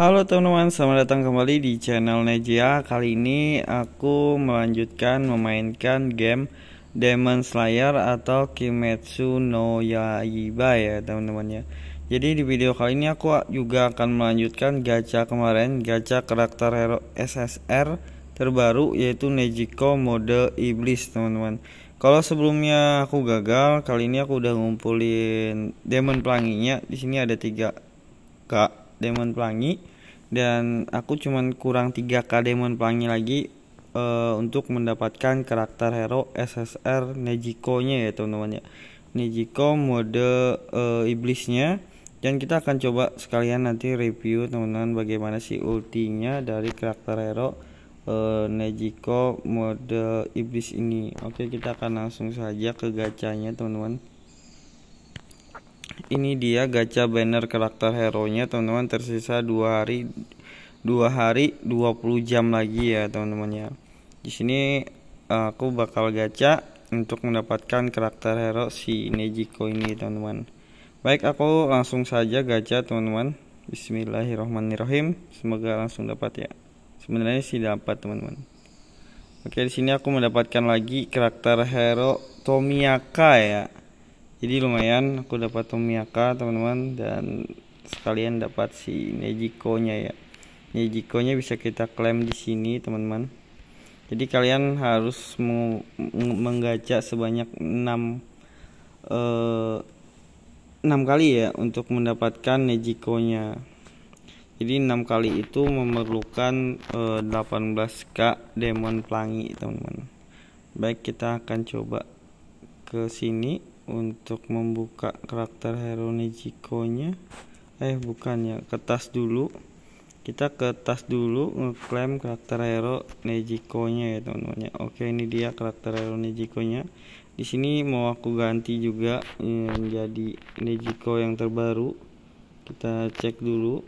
Halo teman-teman, selamat datang kembali di channel Nejia Kali ini aku melanjutkan memainkan game Demon Slayer atau Kimetsu no Yaiba ya teman-teman ya Jadi di video kali ini aku juga akan melanjutkan gacha kemarin Gacha karakter hero SSR terbaru yaitu Nejiko mode Iblis teman-teman kalau sebelumnya aku gagal, kali ini aku udah ngumpulin Demon Pelanginya. Di sini ada tiga kak Demon Pelangi dan aku cuman kurang 3k Demon Pelangi lagi uh, untuk mendapatkan karakter hero SSR Nejiko-nya ya teman-teman ya. Nejiko mode uh, iblisnya dan kita akan coba sekalian nanti review teman-teman bagaimana si ultinya dari karakter hero uh, Nejiko mode iblis ini. Oke, kita akan langsung saja ke gacanya teman-teman ini dia gacha banner karakter hero nya teman-teman tersisa dua hari dua hari 20 jam lagi ya teman-teman ya di sini eh, aku bakal gacha untuk mendapatkan karakter hero si Nejiko ini teman-teman baik aku langsung saja gacha teman-teman Bismillahirrahmanirrahim semoga langsung dapat ya sebenarnya sih dapat teman-teman oke di sini aku mendapatkan lagi karakter hero Tomiyaka ya jadi lumayan aku dapat Tomiaka teman-teman dan sekalian dapat si Nejiko nya ya Nejiko nya bisa kita klaim di sini teman-teman jadi kalian harus menggaca sebanyak 6 eh, 6 kali ya untuk mendapatkan Nejiko nya jadi 6 kali itu memerlukan eh, 18k demon pelangi teman-teman baik kita akan coba ke sini untuk membuka karakter hero Nejiko nya eh bukan ya ke tas dulu kita ke tas dulu ngeklaim karakter hero Nejiko nya ya teman-teman oke ini dia karakter hero Nejiko nya di sini mau aku ganti juga menjadi Nejiko yang terbaru kita cek dulu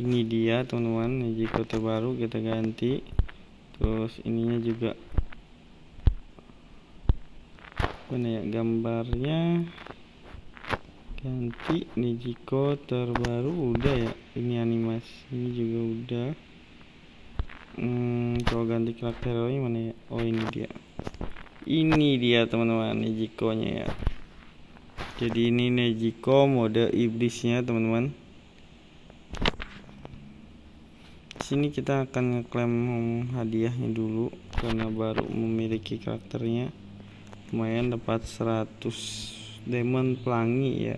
ini dia teman-teman Nejiko terbaru kita ganti terus ininya juga mana ya gambarnya ganti Nijiko terbaru udah ya ini animasi ini juga udah hmm, kalau ganti karakter ini mana ya oh ini dia ini dia teman-teman Nijiko nya ya jadi ini Nejiko mode iblisnya teman-teman sini kita akan ngeklaim hadiahnya dulu karena baru memiliki karakternya lumayan dapat 100 Demon pelangi ya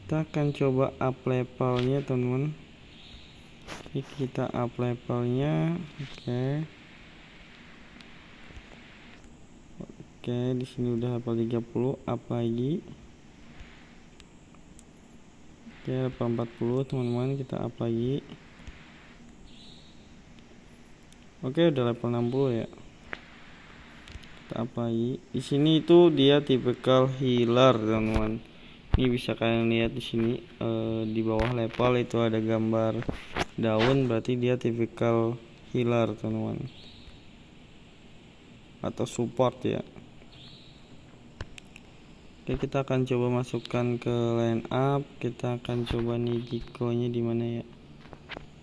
kita akan coba up levelnya teman-teman jadi kita up levelnya oke okay. oke okay, di sini udah level 30 up lagi oke okay, level 40 teman-teman kita up lagi oke udah level 60 ya apa di sini itu dia tipikal healer teman-teman ini bisa kalian lihat di sini e, di bawah level itu ada gambar daun berarti dia tipikal healer teman-teman atau support ya Oke kita akan coba masukkan ke line up kita akan coba nih jikonya di mana ya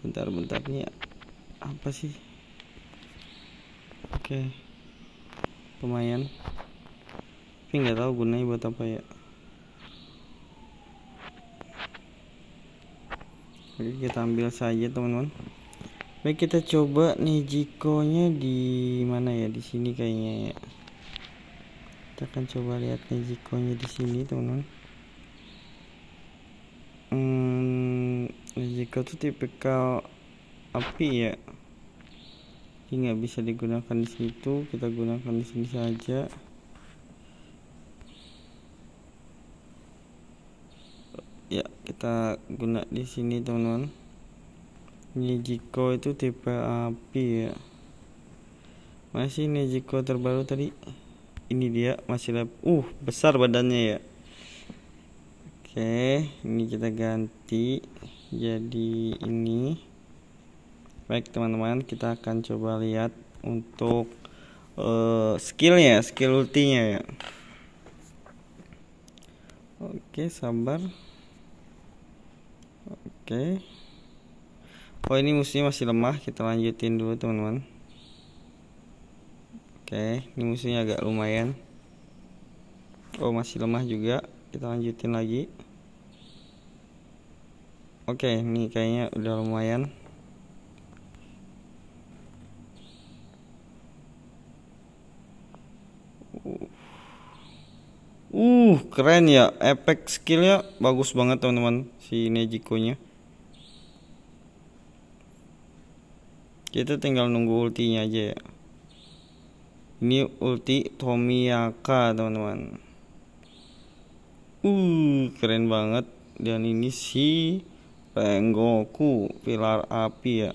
bentar-bentar nih apa sih oke okay lumayan tapi nggak tahu gunanya buat apa ya oke kita ambil saja teman-teman baik kita coba nih jikonya di mana ya di sini kayaknya ya kita akan coba lihat nih jikonya di sini teman-teman hmm jiko tuh tipikal api ya ini nggak bisa digunakan di situ kita gunakan di sini saja ya kita guna di sini teman-teman Nijiko itu tipe api ya masih Nijiko terbaru tadi ini dia masih lab uh besar badannya ya oke ini kita ganti jadi ini baik teman-teman kita akan coba lihat untuk uh, skillnya ya, skill ultinya ya oke sabar oke oh ini musuhnya masih lemah kita lanjutin dulu teman-teman oke ini musuhnya agak lumayan oh masih lemah juga kita lanjutin lagi oke ini kayaknya udah lumayan Uh, keren ya. Efek skillnya bagus banget teman-teman si Nejiko-nya. Kita tinggal nunggu ultinya aja ya. Ini ulti Tomiyaka teman-teman. Uh, keren banget. Dan ini si Rengoku, pilar api ya.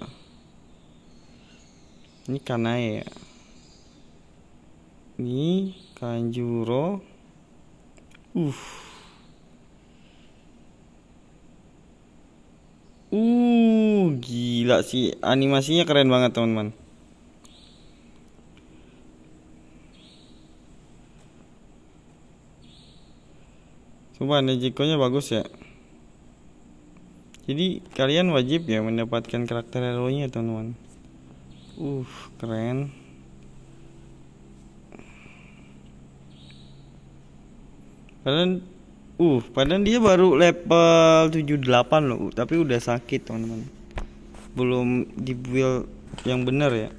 Ini Kanae ya. Ini Kanjuro. Uh. Uh, gila sih animasinya keren banget teman-teman. Coba Nejikonya bagus ya. Jadi kalian wajib ya mendapatkan karakter hero nya teman-teman. Uh, keren. Padahal uh, padahal dia baru level 78 loh, tapi udah sakit, teman-teman. Belum di build yang benar ya.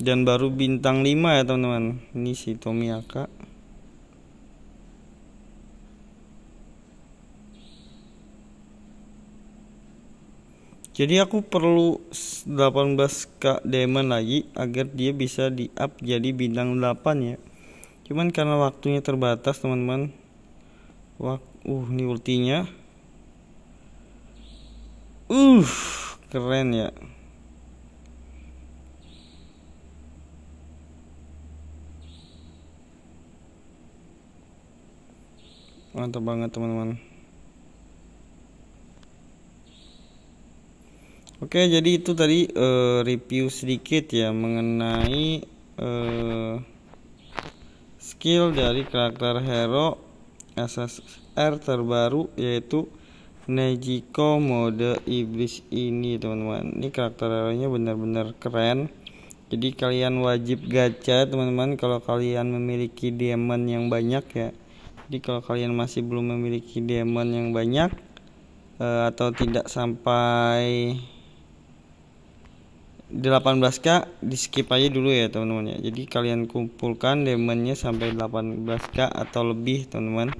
Dan baru bintang 5 ya, teman-teman. Ini si Tomiaka Jadi aku perlu 18k diamond lagi agar dia bisa di up jadi bintang 8 ya cuman karena waktunya terbatas teman-teman waktu, uh ini ultinya uh keren ya mantap banget teman-teman Oke, jadi itu tadi uh, review sedikit ya mengenai uh, skill dari karakter hero SSR terbaru yaitu Nejiko mode iblis ini teman-teman ini karakter hero-nya benar-benar keren jadi kalian wajib gacha teman-teman kalau kalian memiliki diamond yang banyak ya jadi kalau kalian masih belum memiliki diamond yang banyak eh, atau tidak sampai 18k di skip aja dulu ya teman-teman ya jadi kalian kumpulkan diamondnya sampai 18k atau lebih teman-teman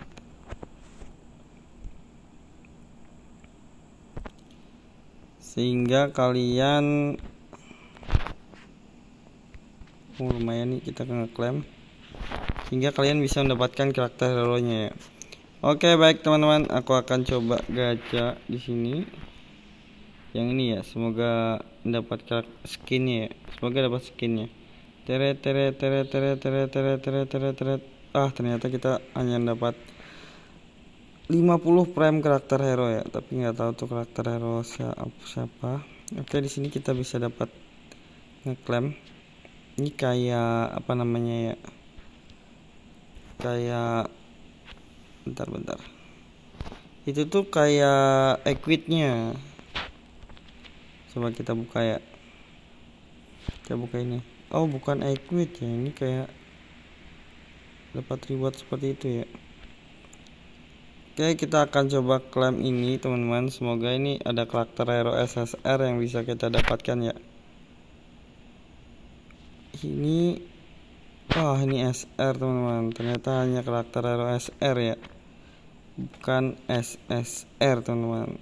sehingga kalian oh, lumayan nih kita kena klaim sehingga kalian bisa mendapatkan karakter hero nya ya Oke baik teman-teman, aku akan coba gacha di sini. Yang ini ya, semoga dapat skinnya ya semoga dapat skinnya Tere tere tere tere tere tere tere tere tere. ah ternyata kita hanya dapat 50 prime karakter hero ya tapi nggak tahu tuh karakter hero siapa siapa oke di sini kita bisa dapat ngeklaim ini kayak apa namanya ya kayak bentar bentar itu tuh kayak equitnya coba kita buka ya kita buka ini oh bukan equid ya ini kayak dapat reward seperti itu ya Oke kita akan coba klaim ini teman-teman Semoga ini ada karakter hero SSR yang bisa kita dapatkan ya Ini Wah ini SR teman-teman Ternyata hanya karakter hero SR ya Bukan SSR teman-teman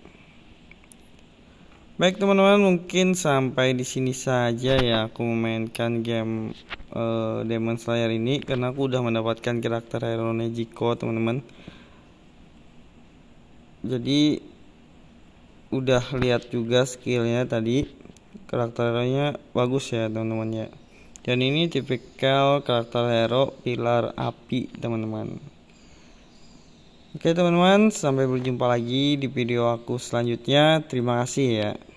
Baik teman-teman mungkin sampai di sini saja ya aku memainkan game uh, Demon Slayer ini karena aku udah mendapatkan karakter Hero Nejiko teman-teman. Jadi udah lihat juga skillnya tadi karakternya bagus ya teman-teman ya. Dan ini tipikal karakter hero pilar api teman-teman. Oke teman-teman sampai berjumpa lagi di video aku selanjutnya. Terima kasih ya.